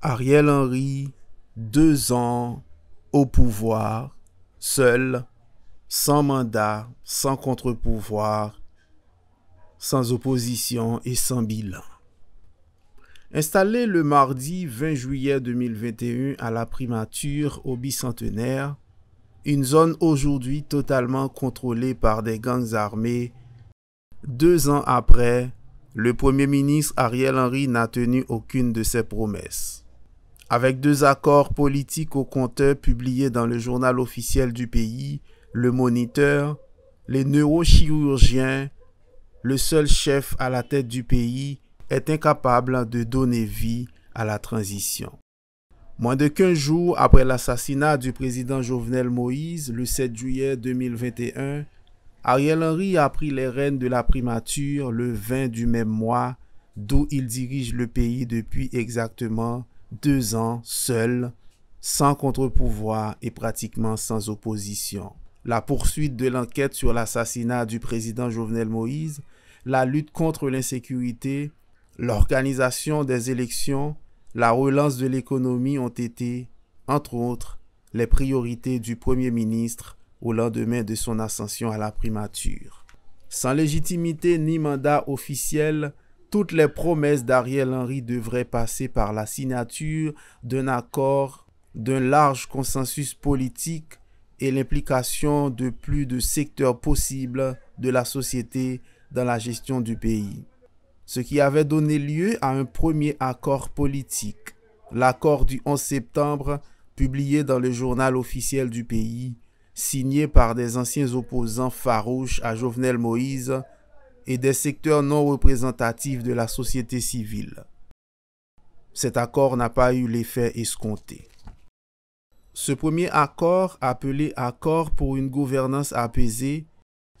Ariel Henry, deux ans au pouvoir, seul, sans mandat, sans contre-pouvoir, sans opposition et sans bilan. Installé le mardi 20 juillet 2021 à la primature au bicentenaire, une zone aujourd'hui totalement contrôlée par des gangs armés, deux ans après, le Premier ministre Ariel Henry n'a tenu aucune de ses promesses. Avec deux accords politiques au compteur publiés dans le journal officiel du pays, le Moniteur, les neurochirurgiens, le seul chef à la tête du pays, est incapable de donner vie à la transition. Moins de 15 jours après l'assassinat du président Jovenel Moïse, le 7 juillet 2021, Ariel Henry a pris les rênes de la primature le 20 du même mois, d'où il dirige le pays depuis exactement deux ans seul, sans contre-pouvoir et pratiquement sans opposition. La poursuite de l'enquête sur l'assassinat du président Jovenel Moïse, la lutte contre l'insécurité, l'organisation des élections, la relance de l'économie ont été, entre autres, les priorités du Premier ministre au lendemain de son ascension à la primature. Sans légitimité ni mandat officiel, toutes les promesses d'Ariel Henry devraient passer par la signature d'un accord, d'un large consensus politique et l'implication de plus de secteurs possibles de la société dans la gestion du pays. Ce qui avait donné lieu à un premier accord politique, l'accord du 11 septembre publié dans le journal officiel du pays, signé par des anciens opposants farouches à Jovenel Moïse et des secteurs non représentatifs de la société civile. Cet accord n'a pas eu l'effet escompté. Ce premier accord, appelé Accord pour une gouvernance apaisée,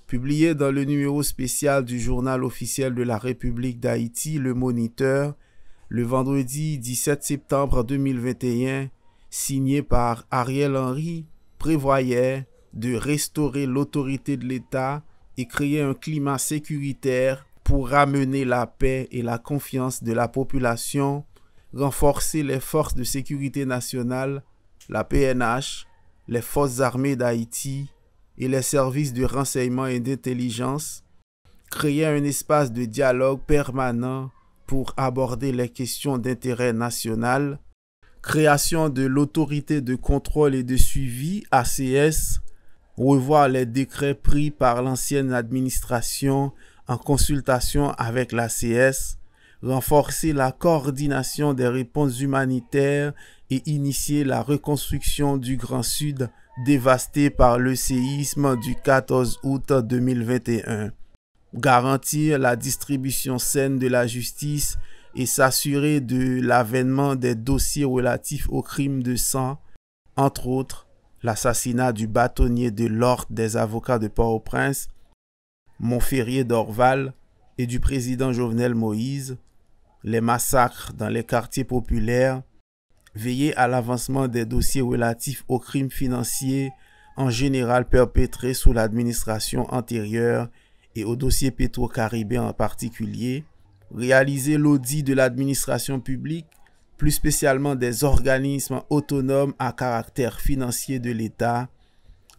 publié dans le numéro spécial du journal officiel de la République d'Haïti, Le Moniteur, le vendredi 17 septembre 2021, signé par Ariel Henry, prévoyait de restaurer l'autorité de l'État et créer un climat sécuritaire pour ramener la paix et la confiance de la population, renforcer les forces de sécurité nationale, la PNH, les forces armées d'Haïti et les services de renseignement et d'intelligence, créer un espace de dialogue permanent pour aborder les questions d'intérêt national, création de l'autorité de contrôle et de suivi ACS revoir les décrets pris par l'ancienne administration en consultation avec l'ACS, renforcer la coordination des réponses humanitaires et initier la reconstruction du Grand Sud dévasté par le séisme du 14 août 2021, garantir la distribution saine de la justice et s'assurer de l'avènement des dossiers relatifs aux crimes de sang, entre autres, l'assassinat du bâtonnier de l'Ordre des avocats de Port-au-Prince, Montferrier d'Orval et du président Jovenel Moïse, les massacres dans les quartiers populaires, veiller à l'avancement des dossiers relatifs aux crimes financiers en général perpétrés sous l'administration antérieure et aux dossiers pétro caribé en particulier, réaliser l'audit de l'administration publique, plus spécialement des organismes autonomes à caractère financier de l'État,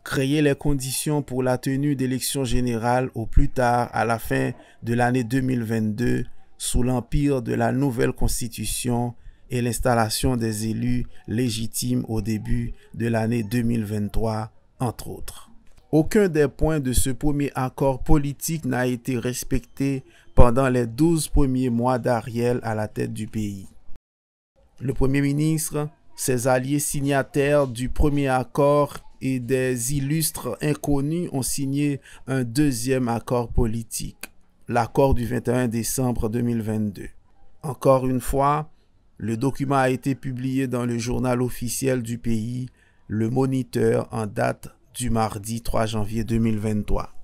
créer les conditions pour la tenue d'élections générales au plus tard à la fin de l'année 2022 sous l'empire de la nouvelle constitution et l'installation des élus légitimes au début de l'année 2023, entre autres. Aucun des points de ce premier accord politique n'a été respecté pendant les 12 premiers mois d'Ariel à la tête du pays. Le Premier ministre, ses alliés signataires du premier accord et des illustres inconnus ont signé un deuxième accord politique, l'accord du 21 décembre 2022. Encore une fois, le document a été publié dans le journal officiel du pays, le Moniteur, en date du mardi 3 janvier 2023.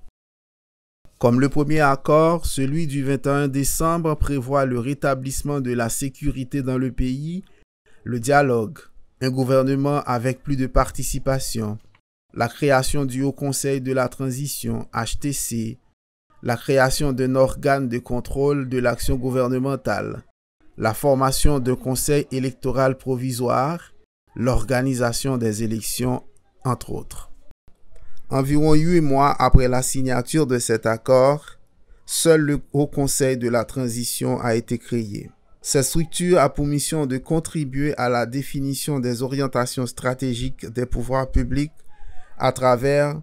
Comme le premier accord, celui du 21 décembre prévoit le rétablissement de la sécurité dans le pays le dialogue, un gouvernement avec plus de participation, la création du Haut Conseil de la Transition, HTC, la création d'un organe de contrôle de l'action gouvernementale, la formation d'un conseil électoral provisoire, l'organisation des élections, entre autres. Environ huit mois après la signature de cet accord, seul le Haut Conseil de la Transition a été créé. Cette structure a pour mission de contribuer à la définition des orientations stratégiques des pouvoirs publics à travers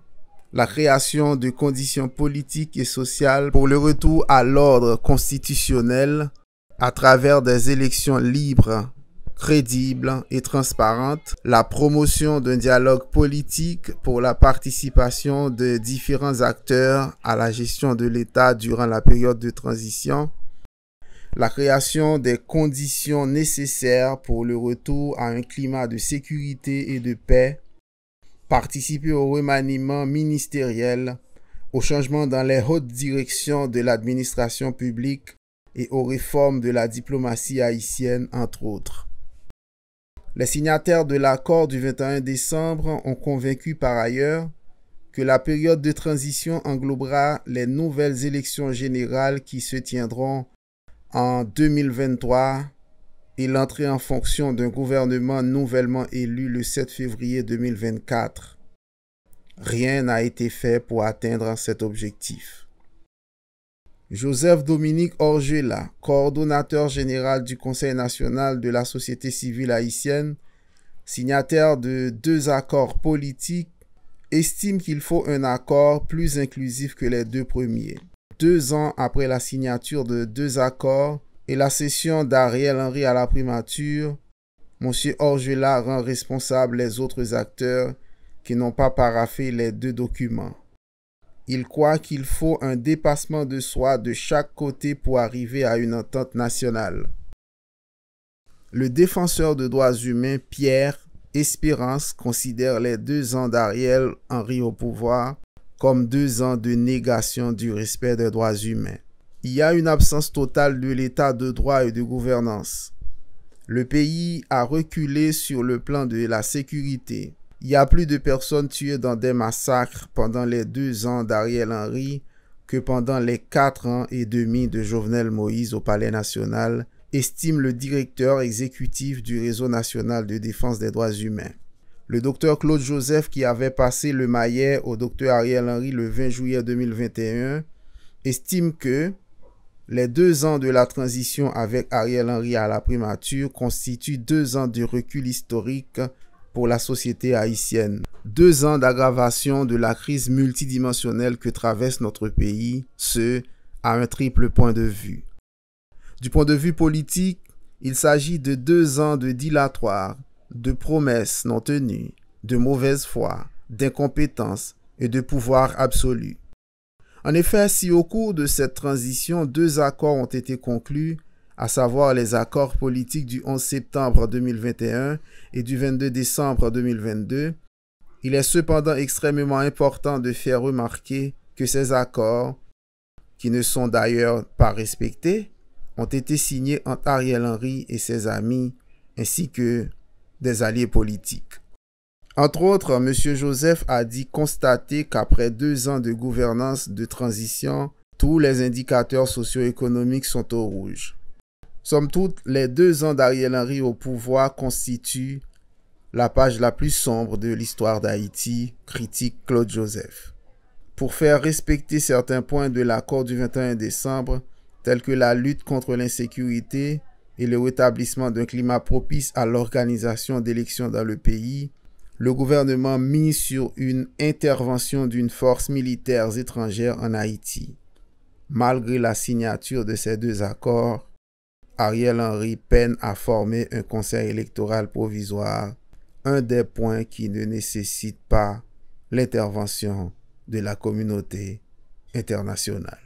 la création de conditions politiques et sociales pour le retour à l'ordre constitutionnel à travers des élections libres, crédibles et transparentes, la promotion d'un dialogue politique pour la participation de différents acteurs à la gestion de l'État durant la période de transition, la création des conditions nécessaires pour le retour à un climat de sécurité et de paix, participer au remaniement ministériel, au changement dans les hautes directions de l'administration publique et aux réformes de la diplomatie haïtienne, entre autres. Les signataires de l'accord du 21 décembre ont convaincu par ailleurs que la période de transition englobera les nouvelles élections générales qui se tiendront en 2023, il entrait en fonction d'un gouvernement nouvellement élu le 7 février 2024. Rien n'a été fait pour atteindre cet objectif. Joseph Dominique Orgela, coordonnateur général du Conseil national de la société civile haïtienne, signataire de deux accords politiques, estime qu'il faut un accord plus inclusif que les deux premiers deux ans après la signature de deux accords et la cession d'Ariel Henry à la primature, M. Orgela rend responsable les autres acteurs qui n'ont pas paraffé les deux documents. Il croit qu'il faut un dépassement de soi de chaque côté pour arriver à une entente nationale. Le défenseur de droits humains Pierre Espérance considère les deux ans d'Ariel Henry au pouvoir comme deux ans de négation du respect des droits humains. Il y a une absence totale de l'état de droit et de gouvernance. Le pays a reculé sur le plan de la sécurité. Il y a plus de personnes tuées dans des massacres pendant les deux ans d'Ariel Henry que pendant les quatre ans et demi de Jovenel Moïse au Palais national, estime le directeur exécutif du Réseau national de défense des droits humains. Le docteur Claude Joseph, qui avait passé le maillet au docteur Ariel Henry le 20 juillet 2021, estime que les deux ans de la transition avec Ariel Henry à la primature constituent deux ans de recul historique pour la société haïtienne. Deux ans d'aggravation de la crise multidimensionnelle que traverse notre pays, ce, à un triple point de vue. Du point de vue politique, il s'agit de deux ans de dilatoire de promesses non tenues, de mauvaise foi, d'incompétence et de pouvoir absolu. En effet, si au cours de cette transition deux accords ont été conclus, à savoir les accords politiques du 11 septembre 2021 et du 22 décembre 2022, il est cependant extrêmement important de faire remarquer que ces accords, qui ne sont d'ailleurs pas respectés, ont été signés entre Ariel Henry et ses amis, ainsi que des alliés politiques. Entre autres, M. Joseph a dit constater qu'après deux ans de gouvernance de transition, tous les indicateurs socio-économiques sont au rouge. Somme toute, les deux ans d'Ariel Henry au pouvoir constituent la page la plus sombre de l'histoire d'Haïti, critique Claude Joseph. Pour faire respecter certains points de l'accord du 21 décembre, tels que la lutte contre l'insécurité, et le rétablissement d'un climat propice à l'organisation d'élections dans le pays, le gouvernement mise sur une intervention d'une force militaire étrangère en Haïti. Malgré la signature de ces deux accords, Ariel Henry peine à former un conseil électoral provisoire, un des points qui ne nécessite pas l'intervention de la communauté internationale.